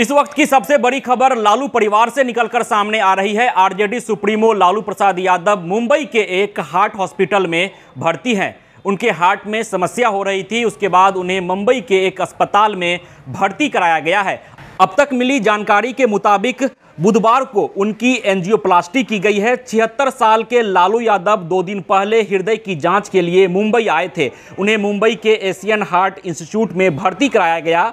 इस वक्त की सबसे बड़ी खबर लालू परिवार से निकलकर सामने आ रही है आरजेडी सुप्रीमो लालू प्रसाद यादव मुंबई के एक हार्ट हॉस्पिटल में भर्ती हैं उनके हार्ट में समस्या हो रही थी उसके बाद उन्हें मुंबई के एक अस्पताल में भर्ती कराया गया है अब तक मिली जानकारी के मुताबिक बुधवार को उनकी एनजियोप्लास्टी की गई है छिहत्तर साल के लालू यादव दो दिन पहले हृदय की जांच के लिए मुंबई आए थे उन्हें मुंबई के एशियन हार्ट इंस्टीट्यूट में भर्ती कराया गया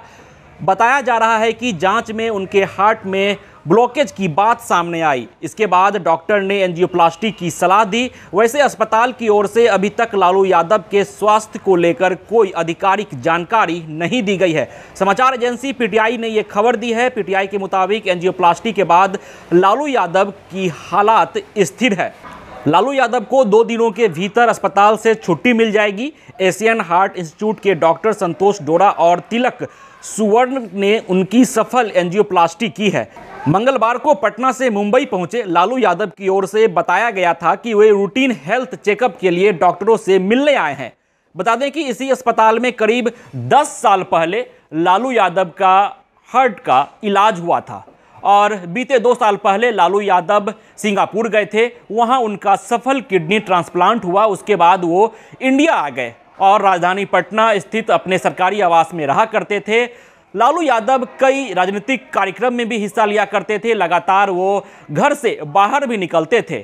बताया जा रहा है कि जांच में उनके हार्ट में ब्लॉकेज की बात सामने आई इसके बाद डॉक्टर ने एंजियोप्लास्टी की सलाह दी वैसे अस्पताल की ओर से अभी तक लालू यादव के स्वास्थ्य को लेकर कोई आधिकारिक जानकारी नहीं दी गई है समाचार एजेंसी पीटीआई ने यह खबर दी है पीटीआई के मुताबिक एंजियोप्लास्टी के बाद लालू यादव की हालात स्थिर है लालू यादव को दो दिनों के भीतर अस्पताल से छुट्टी मिल जाएगी एशियन हार्ट इंस्टीट्यूट के डॉक्टर संतोष डोरा और तिलक सुवर्ण ने उनकी सफल एंजियोप्लास्टी की है मंगलवार को पटना से मुंबई पहुंचे लालू यादव की ओर से बताया गया था कि वे रूटीन हेल्थ चेकअप के लिए डॉक्टरों से मिलने आए हैं बता दें कि इसी अस्पताल में करीब 10 साल पहले लालू यादव का हार्ट का इलाज हुआ था और बीते दो साल पहले लालू यादव सिंगापुर गए थे वहाँ उनका सफल किडनी ट्रांसप्लांट हुआ उसके बाद वो इंडिया आ गए और राजधानी पटना स्थित अपने सरकारी आवास में रहा करते थे लालू यादव कई राजनीतिक कार्यक्रम में भी हिस्सा लिया करते थे लगातार वो घर से बाहर भी निकलते थे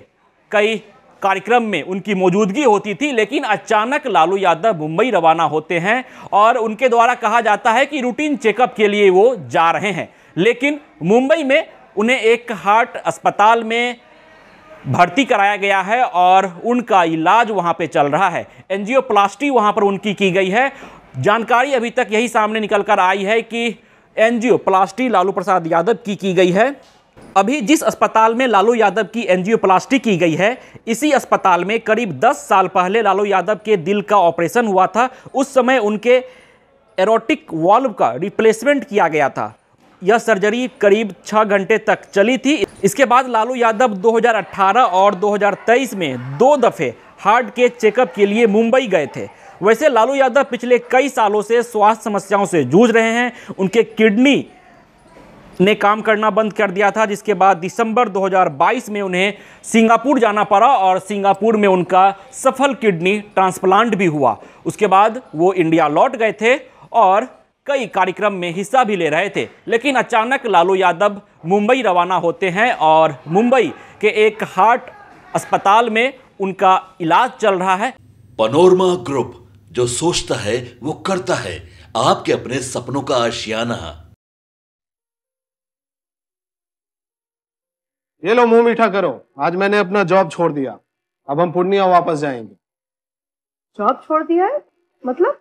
कई कार्यक्रम में उनकी मौजूदगी होती थी लेकिन अचानक लालू यादव मुंबई रवाना होते हैं और उनके द्वारा कहा जाता है कि रूटीन चेकअप के लिए वो जा रहे हैं लेकिन मुंबई में उन्हें एक हार्ट अस्पताल में भर्ती कराया गया है और उनका इलाज वहाँ पे चल रहा है प्लास्टी वहाँ पर उनकी की गई है जानकारी अभी तक यही सामने निकल कर आई है कि प्लास्टी लालू प्रसाद यादव की की गई है अभी जिस अस्पताल में लालू यादव की प्लास्टी की गई है इसी अस्पताल में करीब 10 साल पहले लालू यादव के दिल का ऑपरेशन हुआ था उस समय उनके एरोटिक वॉल्व का रिप्लेसमेंट किया गया था यह सर्जरी करीब छः घंटे तक चली थी इसके बाद लालू यादव 2018 और 2023 में दो दफ़े हार्ट के चेकअप के लिए मुंबई गए थे वैसे लालू यादव पिछले कई सालों से स्वास्थ्य समस्याओं से जूझ रहे हैं उनके किडनी ने काम करना बंद कर दिया था जिसके बाद दिसंबर 2022 में उन्हें सिंगापुर जाना पड़ा और सिंगापुर में उनका सफल किडनी ट्रांसप्लांट भी हुआ उसके बाद वो इंडिया लौट गए थे और कई कार्यक्रम में हिस्सा भी ले रहे थे लेकिन अचानक लालू यादव मुंबई रवाना होते हैं और मुंबई के एक हार्ट अस्पताल में उनका इलाज चल रहा है पनोरमा ग्रुप जो सोचता है वो करता है आपके अपने सपनों का आशियाना ये लो मुंह मीठा करो आज मैंने अपना जॉब छोड़ दिया अब हम पूर्णिया वापस जाएंगे जॉब छोड़ दिया है मतलब